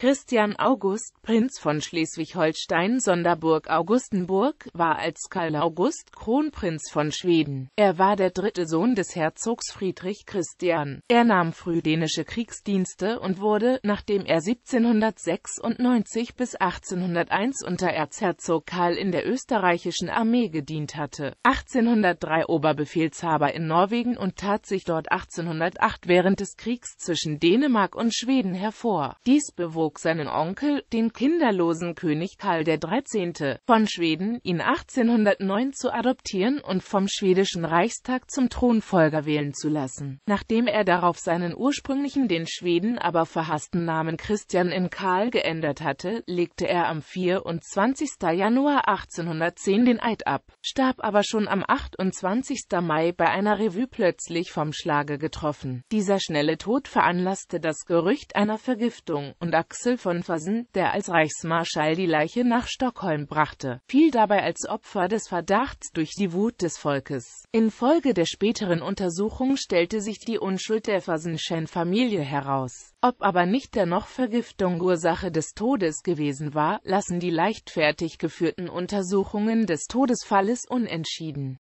Christian August, Prinz von Schleswig-Holstein Sonderburg Augustenburg, war als Karl August Kronprinz von Schweden. Er war der dritte Sohn des Herzogs Friedrich Christian. Er nahm früh dänische Kriegsdienste und wurde, nachdem er 1796 bis 1801 unter Erzherzog Karl in der österreichischen Armee gedient hatte, 1803 Oberbefehlshaber in Norwegen und tat sich dort 1808 während des Kriegs zwischen Dänemark und Schweden hervor. Dies bewog zog seinen Onkel, den kinderlosen König Karl XIII. von Schweden, ihn 1809 zu adoptieren und vom schwedischen Reichstag zum Thronfolger wählen zu lassen, nachdem er darauf seinen ursprünglichen den Schweden aber verhassten Namen Christian in Karl geändert hatte, legte er am 24. Januar 1810 den Eid ab, starb aber schon am 28. Mai bei einer Revue plötzlich vom Schlage getroffen. Dieser schnelle Tod veranlasste das Gerücht einer Vergiftung und Axel Axel von Fersen, der als Reichsmarschall die Leiche nach Stockholm brachte, fiel dabei als Opfer des Verdachts durch die Wut des Volkes. Infolge der späteren Untersuchung stellte sich die Unschuld der Fasenschen-Familie heraus. Ob aber nicht der noch Vergiftung Ursache des Todes gewesen war, lassen die leichtfertig geführten Untersuchungen des Todesfalles unentschieden.